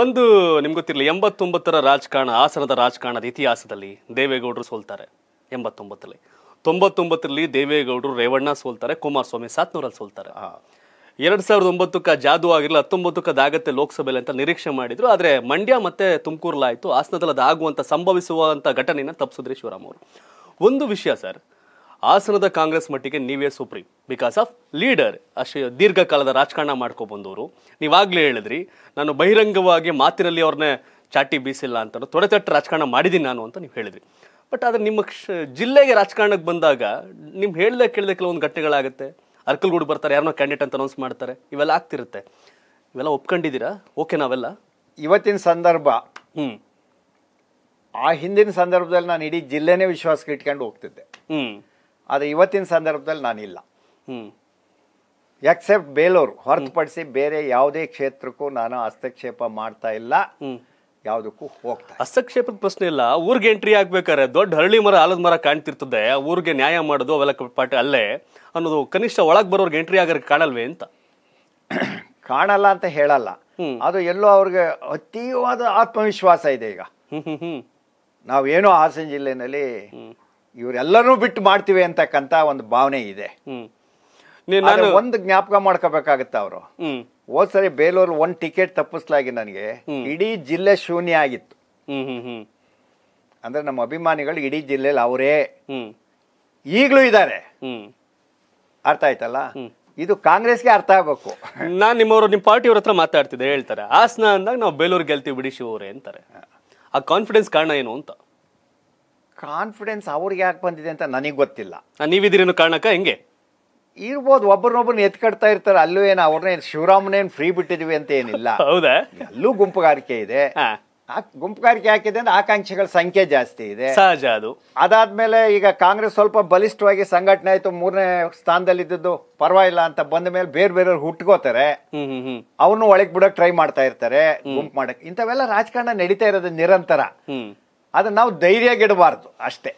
ಒಂದು ನಿಮ್ಗೆ ಗೊತ್ತಿರಲಿ ಎಂಬತ್ತೊಂಬತ್ತರ ರಾಜಕಾರಣ ಹಾಸನದ ರಾಜಕಾರಣದ ಇತಿಹಾಸದಲ್ಲಿ ದೇವೇಗೌಡರು ಸೋಲ್ತಾರೆ ಎಂಬತ್ತೊಂಬತ್ತರಲ್ಲಿ ತೊಂಬತ್ತೊಂಬತ್ತರಲ್ಲಿ ದೇವೇಗೌಡರು ರೇವಣ್ಣ ಸೋಲ್ತಾರೆ ಕುಮಾರಸ್ವಾಮಿ ಸಾತ್ನೂರಲ್ಲಿ ಸೋಲ್ತಾರೆ ಎರಡು ಸಾವಿರದ ಒಂಬತ್ತಕ್ಕೆ ಜಾದು ಆಗಿರಲಿ ಹತ್ತೊಂಬತ್ತಕ್ಕದಾಗತ್ತೆ ಲೋಕಸಭೆಯಲ್ಲಿ ಅಂತ ನಿರೀಕ್ಷೆ ಮಾಡಿದ್ರು ಆದರೆ ಮಂಡ್ಯ ಮತ್ತೆ ತುಮಕೂರಲ್ಲಾಯಿತು ಹಾಸನದಲ್ಲಿ ಅದು ಆಗುವಂಥ ಸಂಭವಿಸುವಂಥ ಘಟನೆಯನ್ನು ತಪ್ಪಿಸಿದ್ರೆ ಶಿವರಾಮ್ ಅವರು ಒಂದು ವಿಷಯ ಸರ್ ಹಾಸನದ ಕಾಂಗ್ರೆಸ್ ಮಟ್ಟಿಗೆ ನೀವೇ ಸುಪ್ರೀಂ ಬಿಕಾಸ್ ಆಫ್ ಲೀಡರ್ ಅಷ್ಟೇ ದೀರ್ಘಕಾಲದ ರಾಜಕಾರಣ ಮಾಡ್ಕೊಬಂದವರು ನೀವಾಗಲೇ ಹೇಳಿದ್ರಿ ನಾನು ಬಹಿರಂಗವಾಗಿ ಮಾತಿನಲ್ಲಿ ಅವ್ರನ್ನೇ ಚಾಟಿ ಬೀಸಿಲ್ಲ ಅಂತ ತೊಡೆತಟ್ಟು ರಾಜಕಾರಣ ಮಾಡಿದ್ದೀನಿ ನಾನು ಅಂತ ನೀವು ಹೇಳಿದ್ರಿ ಬಟ್ ಆದರೆ ನಿಮ್ಮ ಕ್ಷ ಜಿಲ್ಲೆಗೆ ರಾಜಕಾರಣಕ್ಕೆ ಬಂದಾಗ ನಿಮ್ಮ ಹೇಳ್ದೆ ಕೇಳಿದೆ ಕೆಲವೊಂದು ಘಟನೆಗಳಾಗುತ್ತೆ ಅರ್ಕಲ್ಗೂಡು ಬರ್ತಾರೆ ಯಾರನ್ನೋ ಕ್ಯಾಂಡಿಡೇಟ್ ಅಂತ ಅನೌನ್ಸ್ ಮಾಡ್ತಾರೆ ಇವೆಲ್ಲ ಆಗ್ತಿರುತ್ತೆ ಇವೆಲ್ಲ ಒಪ್ಕೊಂಡಿದ್ದೀರಾ ಓಕೆ ನಾವೆಲ್ಲ ಇವತ್ತಿನ ಸಂದರ್ಭ ಹ್ಞೂ ಆ ಹಿಂದಿನ ಸಂದರ್ಭದಲ್ಲಿ ನಾನು ಇಡೀ ಜಿಲ್ಲೆನೇ ವಿಶ್ವಾಸಕ್ಕೆ ಇಟ್ಕೊಂಡು ಹೋಗ್ತಿದ್ದೆ ಹ್ಞೂ ಆದರೆ ಇವತ್ತಿನ ಸಂದರ್ಭದಲ್ಲಿ ನಾನಿಲ್ಲ ಎಕ್ಸೆಪ್ಟ್ ಬೇಲೂರು ಹೊರತುಪಡಿಸಿ ಬೇರೆ ಯಾವುದೇ ಕ್ಷೇತ್ರಕ್ಕೂ ನಾನು ಹಸ್ತಕ್ಷೇಪ ಮಾಡ್ತಾ ಇಲ್ಲ ಯಾವುದಕ್ಕೂ ಹೋಗ್ತಾ ಹಸ್ತಕ್ಷೇಪದ ಪ್ರಶ್ನೆ ಇಲ್ಲ ಊರಿಗೆ ಎಂಟ್ರಿ ಆಗ್ಬೇಕಾದ್ರೆ ದೊಡ್ಡ ಹರಳಿ ಮರ ಆಲದ ಮರ ಕಾಣ್ತಿರ್ತದೆ ಊರಿಗೆ ನ್ಯಾಯ ಮಾಡೋದು ಅವೆಲ್ಲ ಪಾಠ ಅಲ್ಲೇ ಅನ್ನೋದು ಕನಿಷ್ಠ ಒಳಗೆ ಬರೋರ್ಗೆ ಎಂಟ್ರಿ ಆಗೋರ್ಗೆ ಕಾಣಲ್ವೇ ಅಂತ ಕಾಣಲ್ಲ ಅಂತ ಹೇಳಲ್ಲ ಅದು ಎಲ್ಲೋ ಅವ್ರಿಗೆ ಅತೀವಾದ ಆತ್ಮವಿಶ್ವಾಸ ಇದೆ ಈಗ ನಾವೇನೋ ಹಾಸನ ಜಿಲ್ಲೆನಲ್ಲಿ ಇವರೆಲ್ಲರೂ ಬಿಟ್ಟು ಮಾಡ್ತೀವಿ ಅಂತಕ್ಕಂತ ಒಂದು ಭಾವನೆ ಇದೆ ನಾನು ಒಂದು ಜ್ಞಾಪಕ ಮಾಡ್ಕೋಬೇಕಾಗತ್ತ ಅವರು ಹೋದ್ ಸರಿ ಬೇಲೂರು ಒಂದ್ ಟಿಕೆಟ್ ತಪ್ಪಿಸ್ಲಾಗಿ ನನಗೆ ಇಡೀ ಜಿಲ್ಲೆ ಶೂನ್ಯ ಆಗಿತ್ತು ಅಂದ್ರೆ ನಮ್ಮ ಅಭಿಮಾನಿಗಳು ಇಡೀ ಜಿಲ್ಲೆಲಿ ಅವರೇ ಈಗಲೂ ಇದ್ದಾರೆ ಅರ್ಥ ಆಯ್ತಲ್ಲ ಇದು ಕಾಂಗ್ರೆಸ್ಗೆ ಅರ್ಥ ಆಗ್ಬೇಕು ನಾನು ನಿಮ್ಮವರು ನಿಮ್ಮ ಪಾರ್ಟಿಯವ್ರ ಹತ್ರ ಮಾತಾಡ್ತಿದ್ದೆ ಹೇಳ್ತಾರೆ ಹಾಸನ ಅಂದಾಗ ನಾವು ಬೇಲೂರು ಗೆಲ್ತೀವಿ ಬಿಡಿ ಶಿವರೇ ಅಂತಾರೆ ಆ ಕಾನ್ಫಿಡೆನ್ಸ್ ಕಾರಣ ಏನು ಅಂತ ಕಾನ್ಫಿಡೆನ್ಸ್ ಅವ್ರಿಗೆ ಯಾಕೆ ಬಂದಿದೆ ಅಂತ ನನಗೆ ಗೊತ್ತಿಲ್ಲ ನೀವಿದ್ರೇನು ಕಾರಣಕ್ಕ ಹೆಂಗೆ ಇರ್ಬೋದು ಒಬ್ಬರನ್ನೊಬ್ಬರನ್ನ ಎತ್ಕಡ್ತಾ ಇರ್ತಾರೆ ಅಲ್ಲೂ ಏನು ಅವ್ರನ್ನೇನು ಶಿವರಾಮನೇನು ಫ್ರೀ ಬಿಟ್ಟಿದ್ವಿ ಅಂತ ಏನಿಲ್ಲ ಹೌದಾ ಅಲ್ಲೂ ಗುಂಪುಗಾರಿಕೆ ಇದೆ ಗುಂಪುಗಾರಿಕೆ ಹಾಕಿದೆ ಅಂದ್ರೆ ಆಕಾಂಕ್ಷಿಗಳ ಸಂಖ್ಯೆ ಜಾಸ್ತಿ ಇದೆ ಸಹಜ ಅದು ಅದಾದ್ಮೇಲೆ ಈಗ ಕಾಂಗ್ರೆಸ್ ಸ್ವಲ್ಪ ಬಲಿಷ್ಠವಾಗಿ ಸಂಘಟನೆ ಆಯ್ತು ಮೂರನೇ ಸ್ಥಾನದಲ್ಲಿ ಇದ್ದದ್ದು ಪರವಾಗಿಲ್ಲ ಅಂತ ಬಂದ ಮೇಲೆ ಬೇರೆ ಬೇರೆ ಹುಟ್ಕೋತಾರೆ ಅವನು ಒಳಗ್ ಬಿಡಕ್ ಟ್ರೈ ಮಾಡ್ತಾ ಇರ್ತಾರೆ ಗುಂಪು ಮಾಡಕ್ ಇಂಥವೆಲ್ಲ ರಾಜಕಾರಣ ನಡೀತಾ ಇರೋದು ನಿರಂತರ ಅದನ್ನು ನಾವು ಧೈರ್ಯಗೆಡಬಾರ್ದು ಅಷ್ಟೇ